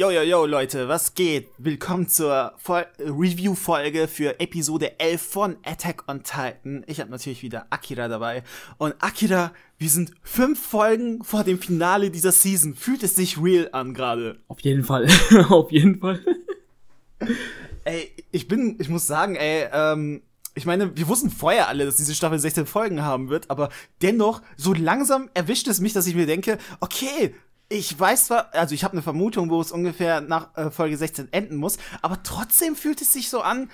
Yo, yo, yo, Leute, was geht? Willkommen zur Review-Folge für Episode 11 von Attack on Titan. Ich habe natürlich wieder Akira dabei. Und Akira, wir sind fünf Folgen vor dem Finale dieser Season. Fühlt es sich real an gerade? Auf jeden Fall. Auf jeden Fall. ey, ich bin, ich muss sagen, ey, ähm, ich meine, wir wussten vorher alle, dass diese Staffel 16 Folgen haben wird, aber dennoch, so langsam erwischt es mich, dass ich mir denke, okay, ich weiß zwar, also ich habe eine Vermutung, wo es ungefähr nach äh, Folge 16 enden muss, aber trotzdem fühlt es sich so an,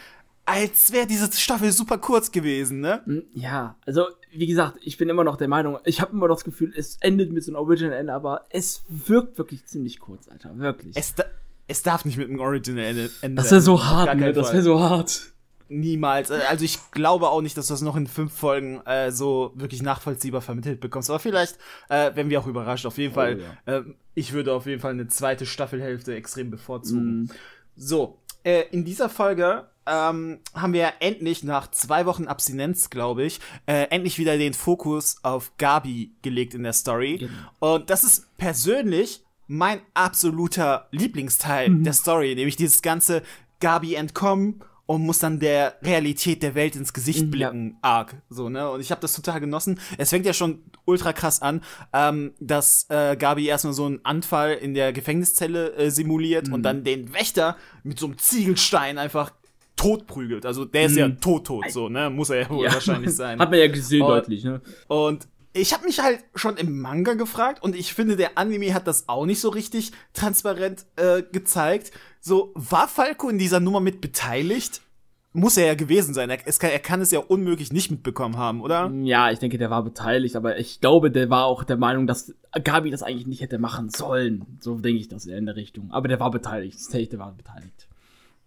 als wäre diese Staffel super kurz gewesen, ne? Hm, ja, also wie gesagt, ich bin immer noch der Meinung, ich habe immer noch das Gefühl, es endet mit so einem Original-Ende, aber es wirkt wirklich ziemlich kurz, Alter, wirklich. Es, da es darf nicht mit einem Original-Ende enden. Ne, das wäre so hart, ne? Das wäre so hart. Niemals. Äh, also ich glaube auch nicht, dass du das noch in fünf Folgen äh, so wirklich nachvollziehbar vermittelt bekommst. Aber vielleicht äh, werden wir auch überrascht. Auf jeden oh, Fall, ja. äh, ich würde auf jeden Fall eine zweite Staffelhälfte extrem bevorzugen. Mm. So, äh, in dieser Folge ähm, haben wir endlich nach zwei Wochen Abstinenz, glaube ich, äh, endlich wieder den Fokus auf Gabi gelegt in der Story. Genau. Und das ist persönlich mein absoluter Lieblingsteil mhm. der Story, nämlich dieses ganze Gabi entkommen und muss dann der Realität der Welt ins Gesicht mhm, blicken, ja. arg. So, ne? Und ich habe das total genossen. Es fängt ja schon ultra krass an, ähm, dass äh, Gabi erstmal so einen Anfall in der Gefängniszelle äh, simuliert mhm. und dann den Wächter mit so einem Ziegelstein einfach tot prügelt. Also der ist mhm. ja tot, tot, so, ne? Muss er ja wohl ja. wahrscheinlich sein. Hat man ja gesehen, und, deutlich, ne? Und ich habe mich halt schon im Manga gefragt und ich finde, der Anime hat das auch nicht so richtig transparent äh, gezeigt. So, war Falco in dieser Nummer mit beteiligt? Muss er ja gewesen sein. Er, kann, er kann es ja unmöglich nicht mitbekommen haben, oder? Ja, ich denke, der war beteiligt, aber ich glaube, der war auch der Meinung, dass Gabi das eigentlich nicht hätte machen sollen. So denke ich das in der Richtung. Aber der war beteiligt. Safe, der war beteiligt.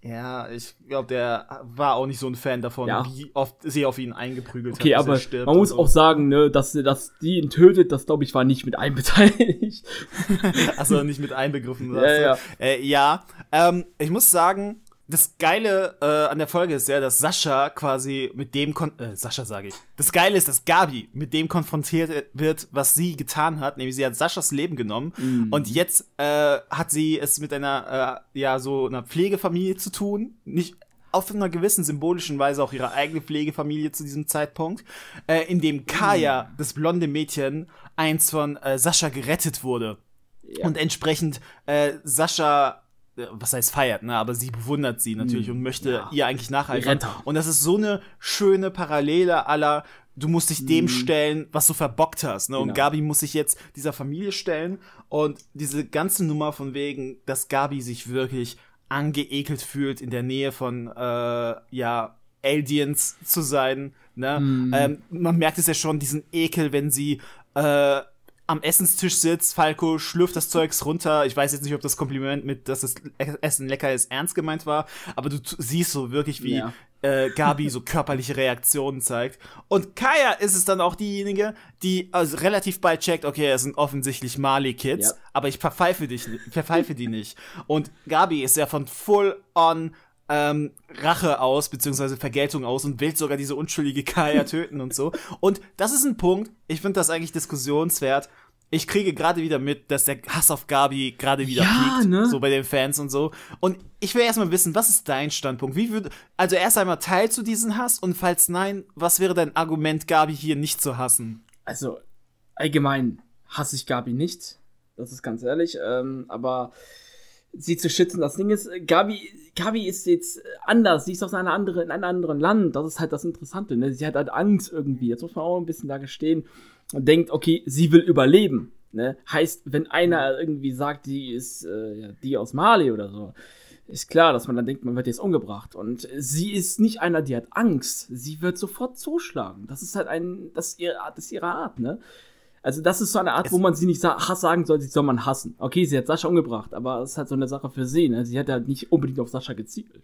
Ja, ich glaube, der war auch nicht so ein Fan davon, ja. wie oft sie auf ihn eingeprügelt okay, hat. Okay, aber man muss so. auch sagen, ne, dass, dass die ihn tötet, das glaube ich war nicht mit einbeteiligt. Achso, nicht mit einbegriffen. Ja, ja. Äh, ja. Ähm, ich muss sagen, das Geile äh, an der Folge ist ja, dass Sascha quasi mit dem kon äh, Sascha sage ich. Das Geile ist, dass Gabi mit dem konfrontiert wird, was sie getan hat, nämlich sie hat Saschas Leben genommen mm. und jetzt äh, hat sie es mit einer äh, ja so einer Pflegefamilie zu tun, nicht auf einer gewissen symbolischen Weise auch ihre eigene Pflegefamilie zu diesem Zeitpunkt, äh, in dem Kaya, mm. das blonde Mädchen, eins von äh, Sascha gerettet wurde. Ja. Und entsprechend äh, Sascha was heißt feiert, ne? aber sie bewundert sie natürlich mhm. und möchte ja. ihr eigentlich nachhalten. Und das ist so eine schöne Parallele aller, du musst dich dem hm. stellen, was du verbockt hast. Ne? Genau. Und Gabi muss sich jetzt dieser Familie stellen. Und diese ganze Nummer von wegen, dass Gabi sich wirklich angeekelt fühlt, in der Nähe von äh, ja, Aliens zu sein. Ne? Mhm. Ähm, man merkt es ja schon, diesen Ekel, wenn sie äh, am Essenstisch sitzt, Falco schlürft das Zeugs runter. Ich weiß jetzt nicht, ob das Kompliment mit, dass das Essen lecker ist, ernst gemeint war, aber du siehst so wirklich, wie ja. äh, Gabi so körperliche Reaktionen zeigt. Und Kaya ist es dann auch diejenige, die also relativ bald checkt, okay, es sind offensichtlich Mali-Kids, ja. aber ich verpfeife dich, verpfeife die nicht. Und Gabi ist ja von full on ähm, Rache aus, beziehungsweise Vergeltung aus und will sogar diese unschuldige Kaya töten und so. Und das ist ein Punkt, ich finde das eigentlich diskussionswert. Ich kriege gerade wieder mit, dass der Hass auf Gabi gerade wieder ja, piekt, ne? so bei den Fans und so. Und ich will erstmal wissen, was ist dein Standpunkt? Wie würd, also erst einmal teilst du diesen Hass und falls nein, was wäre dein Argument, Gabi hier nicht zu hassen? Also allgemein hasse ich Gabi nicht, das ist ganz ehrlich, ähm, aber sie zu schützen. Das Ding ist, äh, Gabi, Gabi ist jetzt äh, anders. Sie ist aus einer anderen, in einem anderen Land. Das ist halt das Interessante. Ne? Sie hat halt Angst irgendwie. Jetzt muss man auch ein bisschen da gestehen und denkt, okay, sie will überleben. Ne? Heißt, wenn einer irgendwie sagt, die ist äh, die aus Mali oder so, ist klar, dass man dann denkt, man wird jetzt umgebracht. Und sie ist nicht einer, die hat Angst. Sie wird sofort zuschlagen. Das ist halt ein, das ist ihre, das ist ihre Art, ne? Also das ist so eine Art, es wo man sie nicht Hass sagen soll, sie soll man hassen. Okay, sie hat Sascha umgebracht, aber es ist halt so eine Sache für sie. Ne? Sie hat halt nicht unbedingt auf Sascha gezielt.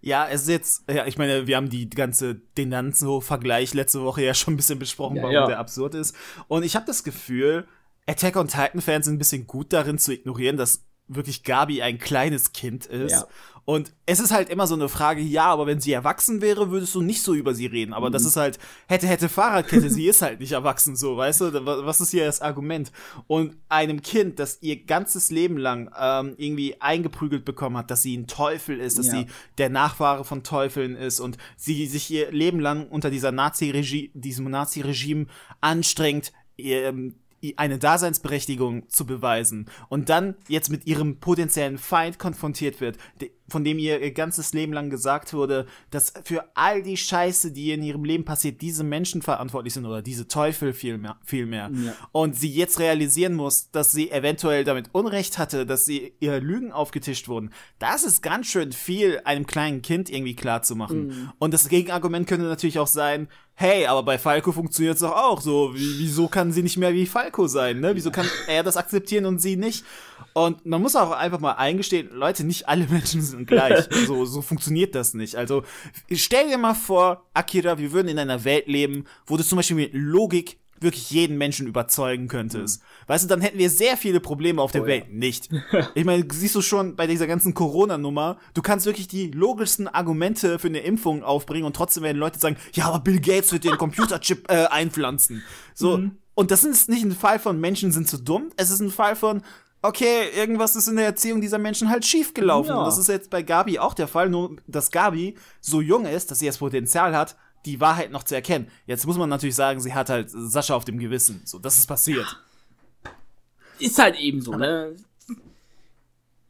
Ja, es ist jetzt, ja, ich meine, wir haben die ganze Denanzo-Vergleich letzte Woche ja schon ein bisschen besprochen, ja, warum ja. der absurd ist. Und ich habe das Gefühl, Attack on Titan-Fans sind ein bisschen gut darin zu ignorieren, dass wirklich Gabi ein kleines Kind ist. Ja. Und es ist halt immer so eine Frage, ja, aber wenn sie erwachsen wäre, würdest du nicht so über sie reden. Aber mhm. das ist halt, hätte, hätte Fahrradkette, sie ist halt nicht erwachsen, so, weißt du? Was ist hier das Argument? Und einem Kind, das ihr ganzes Leben lang ähm, irgendwie eingeprügelt bekommen hat, dass sie ein Teufel ist, dass ja. sie der Nachfahre von Teufeln ist und sie sich ihr Leben lang unter dieser Nazi-Regie, diesem Nazi-Regime anstrengt, ihr, ähm, eine Daseinsberechtigung zu beweisen und dann jetzt mit ihrem potenziellen Feind konfrontiert wird, von dem ihr ihr ganzes Leben lang gesagt wurde, dass für all die Scheiße, die in ihrem Leben passiert, diese Menschen verantwortlich sind oder diese Teufel vielmehr. Viel mehr. Ja. Und sie jetzt realisieren muss, dass sie eventuell damit Unrecht hatte, dass sie ihre Lügen aufgetischt wurden. Das ist ganz schön viel, einem kleinen Kind irgendwie klar zu machen. Mhm. Und das Gegenargument könnte natürlich auch sein, hey, aber bei Falco funktioniert es doch auch so. Wieso kann sie nicht mehr wie Falco sein? Ne? Wieso kann er das akzeptieren und sie nicht? Und man muss auch einfach mal eingestehen, Leute, nicht alle Menschen sind Minuten gleich. so, so funktioniert das nicht. Also stell dir mal vor, Akira, wir würden in einer Welt leben, wo du zum Beispiel mit Logik wirklich jeden Menschen überzeugen könntest. Mhm. Weißt du, dann hätten wir sehr viele Probleme auf der oh, Welt ja. nicht. Ich meine, siehst du schon bei dieser ganzen Corona-Nummer, du kannst wirklich die logischsten Argumente für eine Impfung aufbringen und trotzdem werden Leute sagen, ja, aber Bill Gates wird den Computerchip äh, einpflanzen. So, mhm. und das ist nicht ein Fall von Menschen sind zu dumm, es ist ein Fall von okay, irgendwas ist in der Erziehung dieser Menschen halt schiefgelaufen. gelaufen. Ja. Das ist jetzt bei Gabi auch der Fall, nur dass Gabi so jung ist, dass sie das Potenzial hat, die Wahrheit noch zu erkennen. Jetzt muss man natürlich sagen, sie hat halt Sascha auf dem Gewissen. So, das ist passiert. Ist halt eben so, ne?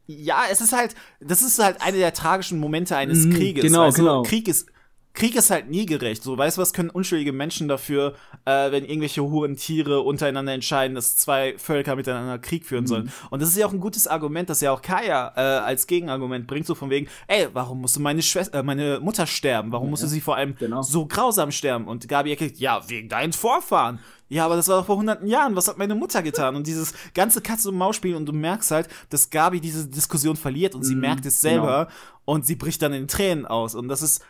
Ja, es ist halt, das ist halt einer der tragischen Momente eines mhm, Krieges. Genau, also, genau. Krieg ist Krieg ist halt nie gerecht. So, weißt du, was können unschuldige Menschen dafür, äh, wenn irgendwelche hohen Tiere untereinander entscheiden, dass zwei Völker miteinander Krieg führen mhm. sollen? Mhm. Und das ist ja auch ein gutes Argument, das ja auch Kaya äh, als Gegenargument bringt, so von wegen, ey, warum musste meine Schwester, äh, meine Mutter sterben? Warum ja, musste sie vor allem genau. so grausam sterben? Und Gabi erklärt, ja, wegen deinen Vorfahren. Ja, aber das war doch vor hunderten Jahren. Was hat meine Mutter getan? Und dieses ganze Katze-und-Maus-Spiel und du merkst halt, dass Gabi diese Diskussion verliert und mhm, sie merkt es selber genau. und sie bricht dann in Tränen aus. Und das ist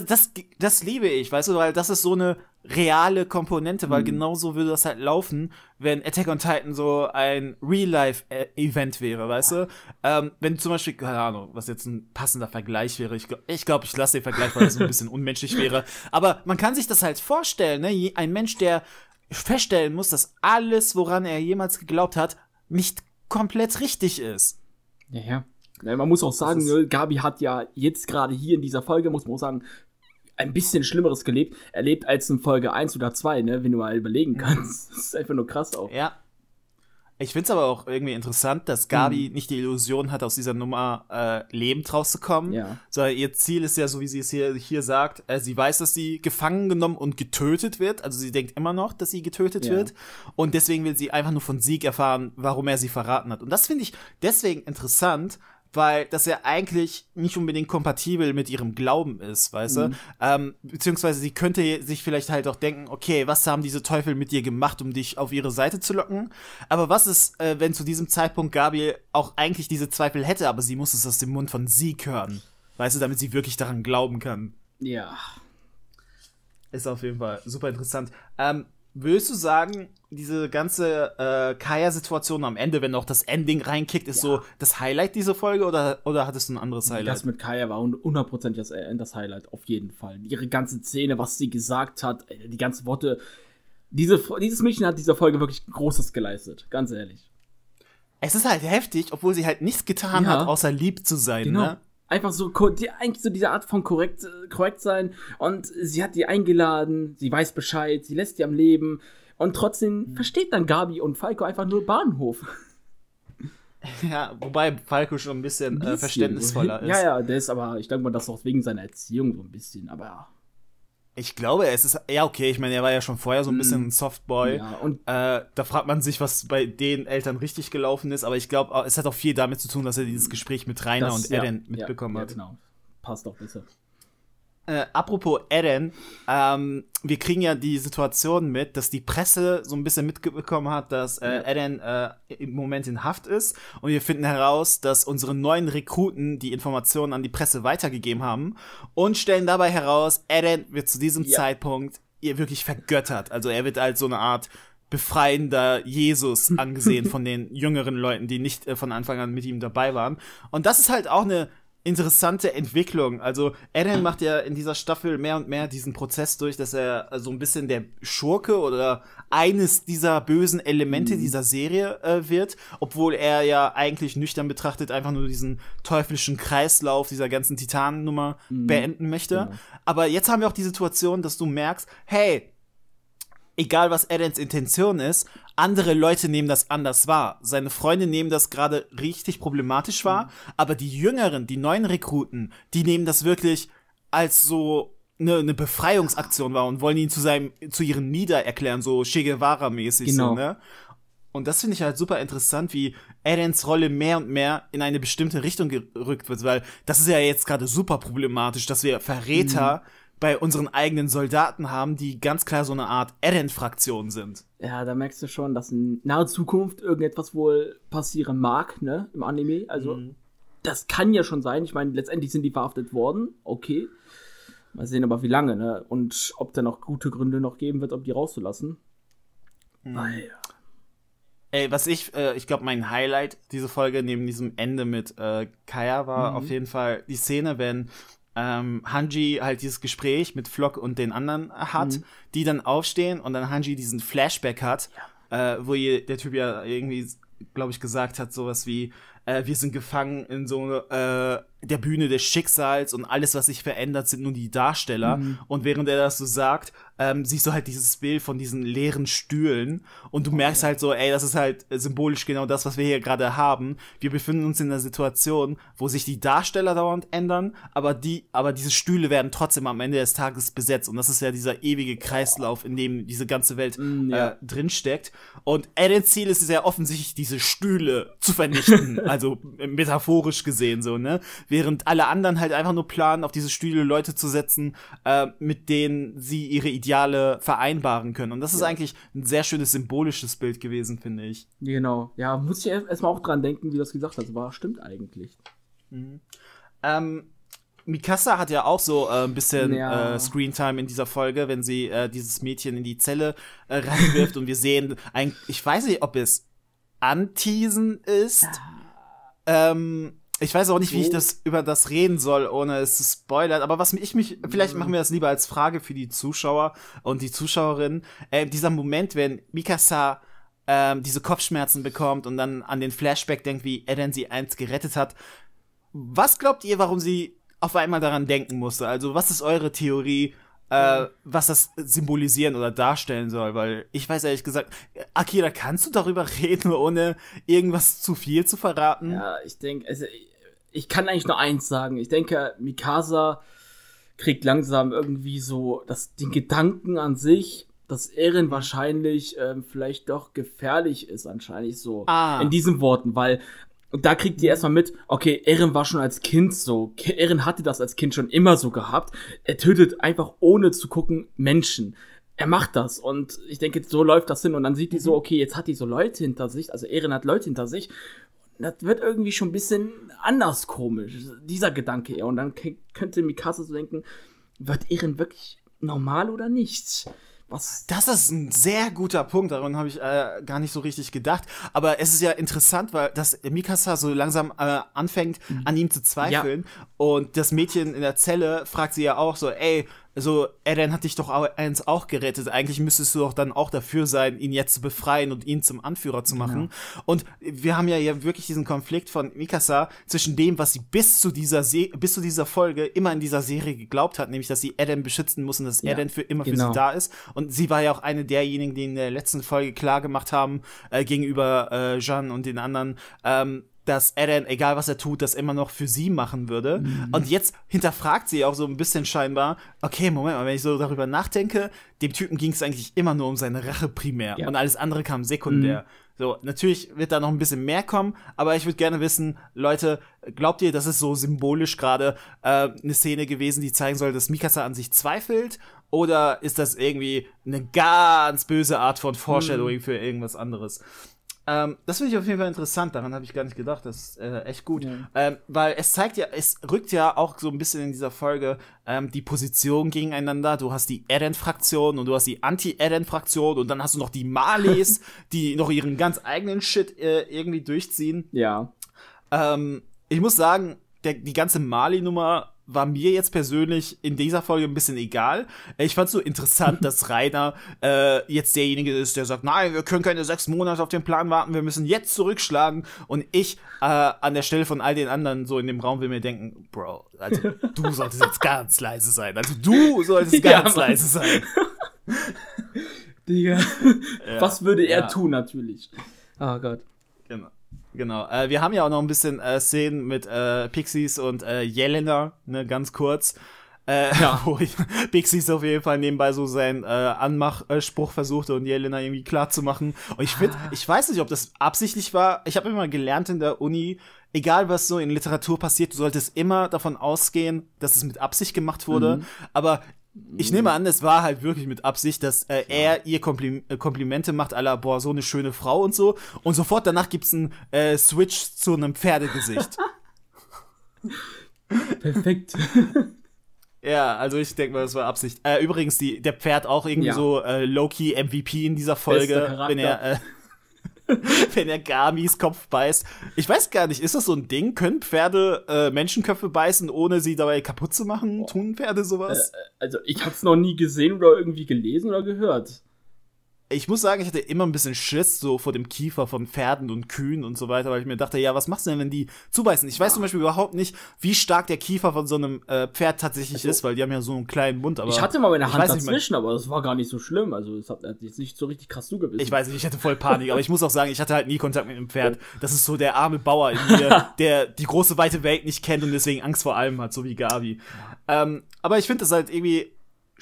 das, das, das liebe ich, weißt du, weil das ist so eine reale Komponente, weil mhm. genauso würde das halt laufen, wenn Attack on Titan so ein Real-Life-Event wäre, weißt du? Ähm, wenn zum Beispiel, keine Ahnung, was jetzt ein passender Vergleich wäre, ich glaube, ich, glaub, ich lasse den Vergleich, weil das ein bisschen unmenschlich wäre, aber man kann sich das halt vorstellen, ne? Ein Mensch, der feststellen muss, dass alles, woran er jemals geglaubt hat, nicht komplett richtig ist. Ja, ja. Ne, man muss auch sagen, ne, Gabi hat ja jetzt gerade hier in dieser Folge, muss man auch sagen, ein bisschen Schlimmeres gelebt, erlebt als in Folge 1 oder 2, ne, wenn du mal überlegen mhm. kannst. Das ist einfach nur krass auch. Ja. Ich finde es aber auch irgendwie interessant, dass Gabi hm. nicht die Illusion hat, aus dieser Nummer äh, lebend rauszukommen, ja. sondern ihr Ziel ist ja, so wie sie es hier, hier sagt, äh, sie weiß, dass sie gefangen genommen und getötet wird. Also sie denkt immer noch, dass sie getötet ja. wird. Und deswegen will sie einfach nur von Sieg erfahren, warum er sie verraten hat. Und das finde ich deswegen interessant, weil das ja eigentlich nicht unbedingt kompatibel mit ihrem Glauben ist, weißt mhm. du? Ähm, beziehungsweise sie könnte sich vielleicht halt auch denken, okay, was haben diese Teufel mit dir gemacht, um dich auf ihre Seite zu locken? Aber was ist, äh, wenn zu diesem Zeitpunkt Gabi auch eigentlich diese Zweifel hätte, aber sie muss es aus dem Mund von Sieg hören, weißt du, damit sie wirklich daran glauben kann? Ja. Ist auf jeden Fall super interessant. Ähm, Würdest du sagen, diese ganze äh, Kaya-Situation am Ende, wenn auch das Ending reinkickt, ist ja. so das Highlight dieser Folge oder, oder hattest du ein anderes Highlight? Das mit Kaya war hundertprozentig das, äh, das Highlight, auf jeden Fall. Ihre ganze Szene, was sie gesagt hat, äh, die ganzen Worte. Diese, dieses Mädchen hat dieser Folge wirklich Großes geleistet, ganz ehrlich. Es ist halt heftig, obwohl sie halt nichts getan ja. hat, außer lieb zu sein. Genau. Ne? Einfach so, die, eigentlich so diese Art von korrekt, korrekt sein. Und sie hat die eingeladen, sie weiß Bescheid, sie lässt die am Leben. Und trotzdem mhm. versteht dann Gabi und Falco einfach nur Bahnhof. Ja, wobei Falco schon ein bisschen, äh, ein bisschen äh, verständnisvoller ist. Ja, ja, der ist aber, ich denke mal, das auch wegen seiner Erziehung so ein bisschen, aber ja. Ich glaube, es ist, ja, okay, ich meine, er war ja schon vorher so ein bisschen hm. ein Softboy. Ja, und äh, da fragt man sich, was bei den Eltern richtig gelaufen ist, aber ich glaube, es hat auch viel damit zu tun, dass er dieses Gespräch mit Rainer das, und Eren ja, mitbekommen ja, hat. Ja, genau. Passt auch besser. Äh, apropos Eden, ähm, wir kriegen ja die Situation mit, dass die Presse so ein bisschen mitbekommen hat, dass äh, Eden äh, im Moment in Haft ist. Und wir finden heraus, dass unsere neuen Rekruten die Informationen an die Presse weitergegeben haben und stellen dabei heraus, Eden wird zu diesem ja. Zeitpunkt ihr wirklich vergöttert. Also er wird als so eine Art befreiender Jesus angesehen von den jüngeren Leuten, die nicht äh, von Anfang an mit ihm dabei waren. Und das ist halt auch eine interessante Entwicklung. Also Adam macht ja in dieser Staffel mehr und mehr diesen Prozess durch, dass er so ein bisschen der Schurke oder eines dieser bösen Elemente mhm. dieser Serie äh, wird, obwohl er ja eigentlich nüchtern betrachtet einfach nur diesen teuflischen Kreislauf dieser ganzen Titanennummer mhm. beenden möchte. Genau. Aber jetzt haben wir auch die Situation, dass du merkst, hey, egal was Addams Intention ist, andere Leute nehmen das anders wahr. Seine Freunde nehmen das gerade richtig problematisch wahr, mhm. aber die Jüngeren, die neuen Rekruten, die nehmen das wirklich als so eine, eine Befreiungsaktion wahr und wollen ihn zu seinem, zu ihren Nieder erklären, so Che Guevara-mäßig, genau. so, ne? Und das finde ich halt super interessant, wie Addams Rolle mehr und mehr in eine bestimmte Richtung gerückt wird, weil das ist ja jetzt gerade super problematisch, dass wir Verräter mhm bei unseren eigenen Soldaten haben, die ganz klar so eine Art Eren-Fraktion sind. Ja, da merkst du schon, dass in naher Zukunft irgendetwas wohl passieren mag, ne, im Anime. Also, mhm. das kann ja schon sein. Ich meine, letztendlich sind die verhaftet worden, okay. Mal sehen aber, wie lange, ne, und ob da noch gute Gründe noch geben wird, um die rauszulassen. Mhm. Naja. Ah, Ey, was ich, äh, ich glaube, mein Highlight diese Folge neben diesem Ende mit äh, Kaya war mhm. auf jeden Fall die Szene, wenn ähm, Hanji halt dieses Gespräch mit Flock und den anderen hat, mhm. die dann aufstehen und dann Hanji diesen Flashback hat, ja. äh, wo der Typ ja irgendwie, glaube ich, gesagt hat, sowas wie, äh, wir sind gefangen in so eine, äh, der Bühne des Schicksals und alles, was sich verändert, sind nur die Darsteller. Mhm. Und während er das so sagt, ähm, siehst du halt dieses Bild von diesen leeren Stühlen und du oh, merkst halt so, ey, das ist halt äh, symbolisch genau das, was wir hier gerade haben. Wir befinden uns in einer Situation, wo sich die Darsteller dauernd ändern, aber die, aber diese Stühle werden trotzdem am Ende des Tages besetzt. Und das ist ja dieser ewige Kreislauf, in dem diese ganze Welt mhm, ja. äh, drinsteckt. Und Eren Ziel ist es ja offensichtlich, diese Stühle zu vernichten. also äh, metaphorisch gesehen so, ne? während alle anderen halt einfach nur planen, auf diese Stühle Leute zu setzen, äh, mit denen sie ihre Ideale vereinbaren können. Und das ist eigentlich ein sehr schönes symbolisches Bild gewesen, finde ich. Genau, ja, muss ich erstmal auch dran denken, wie du das gesagt hast. War stimmt eigentlich. Mhm. Ähm, Mikasa hat ja auch so äh, ein bisschen ja. äh, Screentime in dieser Folge, wenn sie äh, dieses Mädchen in die Zelle äh, reinwirft und wir sehen ein, ich weiß nicht, ob es Anteasen ist. Ja. Ähm, ich weiß auch nicht, wie ich das über das reden soll, ohne es zu spoilern. Aber was ich mich, vielleicht mhm. machen wir das lieber als Frage für die Zuschauer und die Zuschauerinnen. Äh, dieser Moment, wenn Mikasa ähm, diese Kopfschmerzen bekommt und dann an den Flashback denkt, wie Eren sie eins gerettet hat. Was glaubt ihr, warum sie auf einmal daran denken musste? Also, was ist eure Theorie? Äh, mhm. was das symbolisieren oder darstellen soll, weil ich weiß ehrlich gesagt, Akira, kannst du darüber reden, ohne irgendwas zu viel zu verraten? Ja, ich denke, also ich kann eigentlich nur eins sagen. Ich denke, Mikasa kriegt langsam irgendwie so das, den Gedanken an sich, dass Eren wahrscheinlich ähm, vielleicht doch gefährlich ist, anscheinend so. Ah. In diesen Worten, weil da kriegt die erstmal mit, okay, Eren war schon als Kind so. Eren hatte das als Kind schon immer so gehabt. Er tötet einfach ohne zu gucken Menschen er macht das und ich denke, so läuft das hin und dann sieht die so, mhm. okay, jetzt hat die so Leute hinter sich, also Eren hat Leute hinter sich das wird irgendwie schon ein bisschen anders komisch, dieser Gedanke eher. Und dann könnte Mikasa so denken, wird Eren wirklich normal oder nicht? Was? Das ist ein sehr guter Punkt, daran habe ich äh, gar nicht so richtig gedacht. Aber es ist ja interessant, weil dass Mikasa so langsam äh, anfängt, mhm. an ihm zu zweifeln. Ja. Und das Mädchen in der Zelle fragt sie ja auch so, ey, also Eren hat dich doch eins auch gerettet. Eigentlich müsstest du doch dann auch dafür sein, ihn jetzt zu befreien und ihn zum Anführer zu machen. Ja. Und wir haben ja hier wirklich diesen Konflikt von Mikasa zwischen dem, was sie bis zu dieser Se bis zu dieser Folge immer in dieser Serie geglaubt hat, nämlich dass sie Eren beschützen muss und dass ja, Eren für immer genau. für sie genau. da ist. Und sie war ja auch eine derjenigen, die in der letzten Folge klargemacht haben äh, gegenüber äh, Jeanne und den anderen. Ähm, dass Eren, egal was er tut, das immer noch für sie machen würde. Mhm. Und jetzt hinterfragt sie auch so ein bisschen scheinbar, okay, Moment mal, wenn ich so darüber nachdenke, dem Typen ging es eigentlich immer nur um seine Rache primär ja. und alles andere kam sekundär. Mhm. So, natürlich wird da noch ein bisschen mehr kommen, aber ich würde gerne wissen, Leute, glaubt ihr, das ist so symbolisch gerade äh, eine Szene gewesen, die zeigen soll, dass Mikasa an sich zweifelt? Oder ist das irgendwie eine ganz böse Art von Foreshadowing mhm. für irgendwas anderes? Ähm, das finde ich auf jeden Fall interessant, daran habe ich gar nicht gedacht, das ist äh, echt gut. Ja. Ähm, weil es zeigt ja, es rückt ja auch so ein bisschen in dieser Folge ähm, die Position gegeneinander. Du hast die Eren-Fraktion und du hast die Anti-Eren-Fraktion und dann hast du noch die Malis, die noch ihren ganz eigenen Shit äh, irgendwie durchziehen. Ja. Ähm, ich muss sagen, der, die ganze Mali-Nummer war mir jetzt persönlich in dieser Folge ein bisschen egal. Ich fand es so interessant, dass Rainer äh, jetzt derjenige ist, der sagt, nein, wir können keine sechs Monate auf den Plan warten, wir müssen jetzt zurückschlagen. Und ich äh, an der Stelle von all den anderen so in dem Raum will mir denken, Bro, also du solltest jetzt ganz leise sein. Also du solltest ganz leise sein. Digga, ja, was würde er ja. tun natürlich? Oh Gott. Genau. Äh, wir haben ja auch noch ein bisschen äh, Szenen mit äh, Pixies und äh, Jelena, ne, ganz kurz. Äh, ja. wo ich, Pixies auf jeden Fall nebenbei so seinen äh, Anmachspruch versuchte und Jelena irgendwie klar zu machen. Und ich finde, ah. ich weiß nicht, ob das absichtlich war. Ich habe immer gelernt in der Uni, egal was so in Literatur passiert, du solltest immer davon ausgehen, dass es mit Absicht gemacht wurde. Mhm. Aber ich nehme an, es war halt wirklich mit Absicht, dass äh, er ihr Komplim äh, Komplimente macht, aller boah, so eine schöne Frau und so. Und sofort danach gibt es einen äh, Switch zu einem Pferdegesicht. Perfekt. Ja, also ich denke mal, das war Absicht. Äh, übrigens, die, der Pferd auch irgendwie ja. so äh, Loki MVP in dieser Folge, wenn er wenn er Gamis Kopf beißt. Ich weiß gar nicht, ist das so ein Ding? Können Pferde äh, Menschenköpfe beißen, ohne sie dabei kaputt zu machen? Tun Pferde sowas? Äh, äh, also ich hab's noch nie gesehen oder irgendwie gelesen oder gehört ich muss sagen, ich hatte immer ein bisschen Schiss so vor dem Kiefer von Pferden und Kühen und so weiter, weil ich mir dachte, ja, was machst du denn, wenn die zubeißen? Ich weiß zum Beispiel überhaupt nicht, wie stark der Kiefer von so einem äh, Pferd tatsächlich also, ist, weil die haben ja so einen kleinen Mund. Aber ich hatte mal meine Hand dazwischen, aber das war gar nicht so schlimm. Also es hat jetzt nicht so richtig krass zugebissen. Ich weiß nicht, ich hatte voll Panik, aber ich muss auch sagen, ich hatte halt nie Kontakt mit einem Pferd. Das ist so der arme Bauer in mir, der die große weite Welt nicht kennt und deswegen Angst vor allem hat, so wie Gabi. Ähm, aber ich finde das halt irgendwie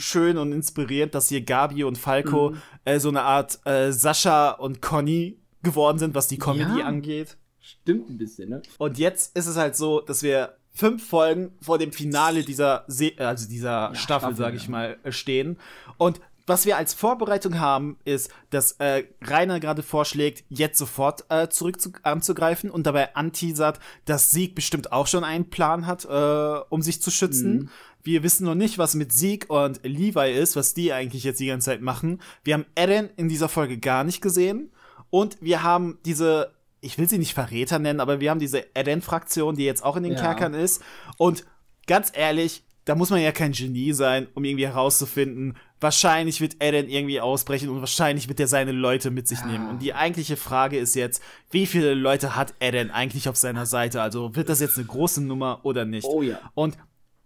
schön und inspirierend, dass hier Gabi und Falco mhm. äh, so eine Art äh, Sascha und Conny geworden sind, was die Comedy ja, angeht. Stimmt ein bisschen, ne? Und jetzt ist es halt so, dass wir fünf Folgen vor dem Finale dieser Se also dieser ja, Staffel, Staffel sage ich ja. mal, äh, stehen. Und was wir als Vorbereitung haben, ist, dass äh, Rainer gerade vorschlägt, jetzt sofort äh, zurück zu, anzugreifen und dabei anteasert, dass Sieg bestimmt auch schon einen Plan hat, äh, um sich zu schützen. Mhm. Wir wissen noch nicht, was mit Sieg und Levi ist, was die eigentlich jetzt die ganze Zeit machen. Wir haben Eren in dieser Folge gar nicht gesehen. Und wir haben diese, ich will sie nicht Verräter nennen, aber wir haben diese Eren-Fraktion, die jetzt auch in den ja. Kerkern ist. Und ganz ehrlich, da muss man ja kein Genie sein, um irgendwie herauszufinden, wahrscheinlich wird Eren irgendwie ausbrechen und wahrscheinlich wird er seine Leute mit sich ja. nehmen. Und die ah. eigentliche Frage ist jetzt, wie viele Leute hat Eren eigentlich auf seiner Seite? Also wird das jetzt eine große Nummer oder nicht? Oh ja. Und,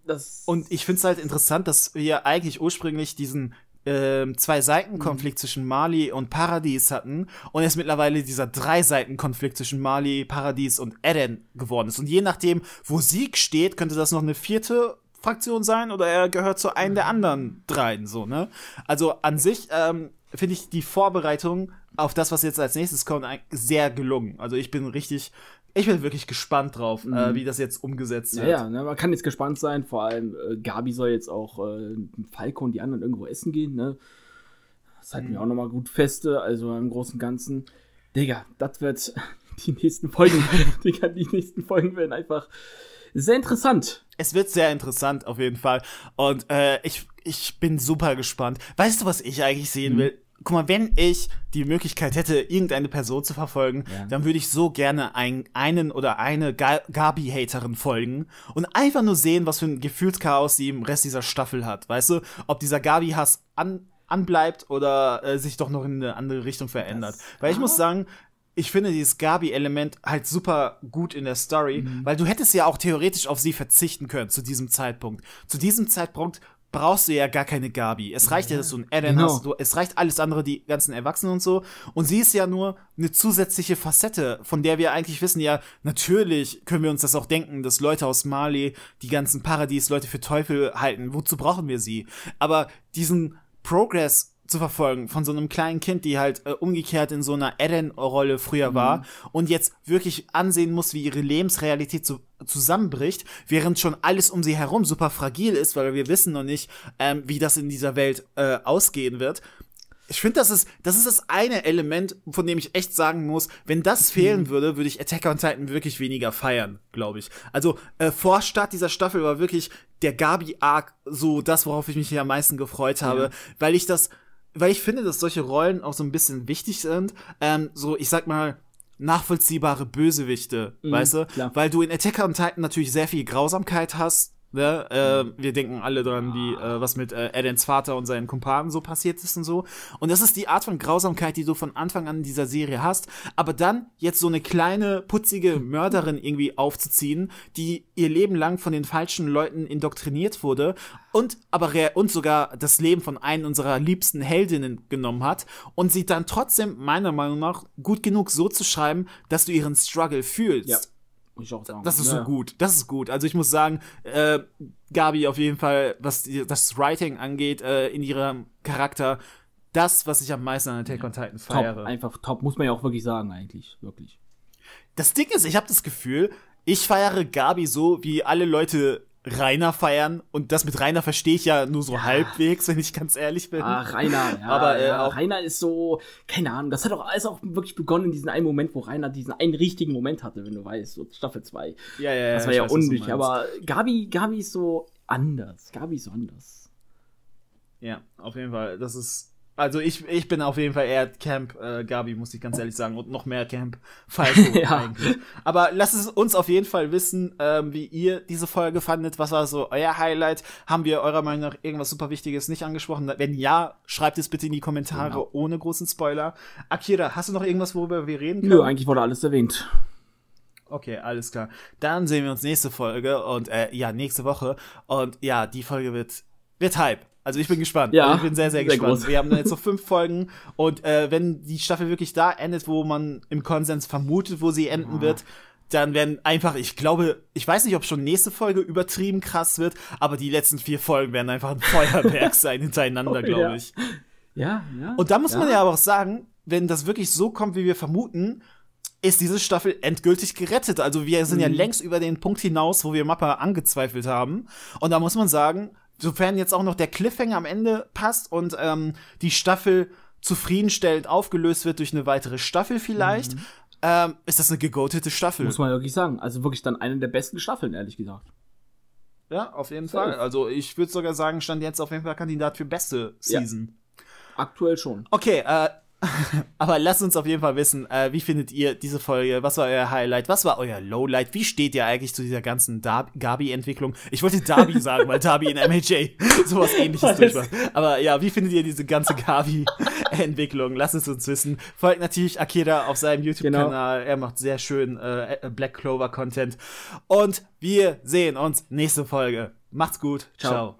das und ich finde es halt interessant, dass wir eigentlich ursprünglich diesen ähm, zwei Seitenkonflikt mhm. zwischen Mali und Paradies hatten und jetzt mittlerweile dieser drei seiten konflikt zwischen Mali, Paradies und Eren geworden ist. Und je nachdem, wo Sieg steht, könnte das noch eine vierte Fraktion sein oder er gehört zu einem der mhm. anderen dreien, so, ne? Also an sich ähm, finde ich die Vorbereitung auf das, was jetzt als nächstes kommt, sehr gelungen. Also ich bin richtig, ich bin wirklich gespannt drauf, äh, mhm. äh, wie das jetzt umgesetzt wird. Ja, ne, man kann jetzt gespannt sein, vor allem äh, Gabi soll jetzt auch äh, Falco und die anderen irgendwo essen gehen, ne? Das halten mhm. wir auch nochmal gut feste, äh, also im Großen und Ganzen. Digga, das wird die nächsten Folgen, Digga, die nächsten Folgen werden einfach sehr interessant. Es wird sehr interessant auf jeden Fall. Und äh, ich, ich bin super gespannt. Weißt du, was ich eigentlich sehen mhm. will? Guck mal, wenn ich die Möglichkeit hätte, irgendeine Person zu verfolgen, ja. dann würde ich so gerne ein, einen oder eine Gabi-Haterin folgen und einfach nur sehen, was für ein Gefühlschaos sie im Rest dieser Staffel hat. Weißt du, ob dieser Gabi-Hass an, anbleibt oder äh, sich doch noch in eine andere Richtung verändert. Das Weil ich muss sagen, ich finde dieses Gabi-Element halt super gut in der Story, mhm. weil du hättest ja auch theoretisch auf sie verzichten können zu diesem Zeitpunkt. Zu diesem Zeitpunkt brauchst du ja gar keine Gabi. Es reicht ja, dass du einen Eren genau. hast. Du, es reicht alles andere, die ganzen Erwachsenen und so. Und sie ist ja nur eine zusätzliche Facette, von der wir eigentlich wissen, ja, natürlich können wir uns das auch denken, dass Leute aus Mali die ganzen Paradies-Leute für Teufel halten. Wozu brauchen wir sie? Aber diesen Progress zu verfolgen von so einem kleinen Kind, die halt äh, umgekehrt in so einer Eren-Rolle früher mhm. war und jetzt wirklich ansehen muss, wie ihre Lebensrealität so zusammenbricht, während schon alles um sie herum super fragil ist, weil wir wissen noch nicht, ähm, wie das in dieser Welt äh, ausgehen wird. Ich finde, das ist, das ist das eine Element, von dem ich echt sagen muss, wenn das mhm. fehlen würde, würde ich Attack on Titan wirklich weniger feiern, glaube ich. Also, äh, vor Start dieser Staffel war wirklich der Gabi-Arc so das, worauf ich mich hier am meisten gefreut habe, ja. weil ich das, weil ich finde, dass solche Rollen auch so ein bisschen wichtig sind. Ähm, so, ich sag mal, nachvollziehbare Bösewichte, mhm, weißt du? Klar. Weil du in Attacker on Titan natürlich sehr viel Grausamkeit hast, Ne? Äh, mhm. wir denken alle dran, wie äh, was mit äh, Edens Vater und seinen Kumpanen so passiert ist und so. Und das ist die Art von Grausamkeit, die du von Anfang an in dieser Serie hast. Aber dann jetzt so eine kleine, putzige Mörderin irgendwie aufzuziehen, die ihr Leben lang von den falschen Leuten indoktriniert wurde und aber und sogar das Leben von einem unserer liebsten Heldinnen genommen hat und sie dann trotzdem meiner Meinung nach gut genug so zu schreiben, dass du ihren Struggle fühlst. Ja muss ich auch sagen. Das ist ja. so gut. Das ist gut. Also ich muss sagen, äh, Gabi auf jeden Fall, was die, das Writing angeht, äh, in ihrem Charakter, das, was ich am meisten an Attack on Titan feiere. Top, einfach top, muss man ja auch wirklich sagen, eigentlich. Wirklich. Das Ding ist, ich habe das Gefühl, ich feiere Gabi so, wie alle Leute Rainer feiern. Und das mit Rainer verstehe ich ja nur so ja. halbwegs, wenn ich ganz ehrlich bin. Ah, Rainer, ja. Aber äh, ja, Rainer ist so, keine Ahnung, das hat auch alles auch wirklich begonnen in diesem einen Moment, wo Rainer diesen einen richtigen Moment hatte, wenn du weißt, so Staffel 2. Ja, ja, ja. Das war ja unnötig. Aber Gabi, Gabi ist so anders. Gabi ist so anders. Ja, auf jeden Fall. Das ist also ich, ich bin auf jeden Fall eher Camp äh, Gabi, muss ich ganz ehrlich sagen. Und noch mehr Camp Falco ja. eigentlich. Aber lasst es uns auf jeden Fall wissen, ähm, wie ihr diese Folge fandet. Was war so euer Highlight? Haben wir eurer Meinung nach irgendwas super Wichtiges nicht angesprochen? Wenn ja, schreibt es bitte in die Kommentare genau. ohne großen Spoiler. Akira, hast du noch irgendwas, worüber wir reden können? Nö, eigentlich wurde alles erwähnt. Okay, alles klar. Dann sehen wir uns nächste Folge und äh, ja, nächste Woche. Und ja, die Folge wird, wird Hype. Also ich bin gespannt. Ja, ich bin sehr, sehr, sehr gespannt. Groß. Wir haben dann jetzt noch fünf Folgen und äh, wenn die Staffel wirklich da endet, wo man im Konsens vermutet, wo sie enden ja. wird, dann werden einfach, ich glaube, ich weiß nicht, ob schon nächste Folge übertrieben krass wird, aber die letzten vier Folgen werden einfach ein Feuerwerk sein hintereinander, oh, glaube ja. ich. Ja, ja. Und da muss ja. man ja aber auch sagen, wenn das wirklich so kommt, wie wir vermuten, ist diese Staffel endgültig gerettet. Also wir sind mhm. ja längst über den Punkt hinaus, wo wir Mappa angezweifelt haben. Und da muss man sagen, sofern jetzt auch noch der Cliffhanger am Ende passt und ähm, die Staffel zufriedenstellend aufgelöst wird durch eine weitere Staffel vielleicht, mhm. ähm, ist das eine gegoatete Staffel. Muss man wirklich sagen. Also wirklich dann eine der besten Staffeln, ehrlich gesagt. Ja, auf jeden Fall. Fall. Also ich würde sogar sagen, stand jetzt auf jeden Fall Kandidat für beste Season. Ja. Aktuell schon. Okay, äh, Aber lasst uns auf jeden Fall wissen, äh, wie findet ihr diese Folge? Was war euer Highlight? Was war euer Lowlight? Wie steht ihr eigentlich zu dieser ganzen Gabi-Entwicklung? Ich wollte Darby sagen, weil Darby in MHJ sowas ähnliches durchmacht. Aber ja, wie findet ihr diese ganze Gabi-Entwicklung? Lasst es uns wissen. Folgt natürlich Akira auf seinem genau. YouTube-Kanal. Genau. Er macht sehr schön äh, äh, Black Clover-Content. Und wir sehen uns nächste Folge. Macht's gut. Ciao. Ciao.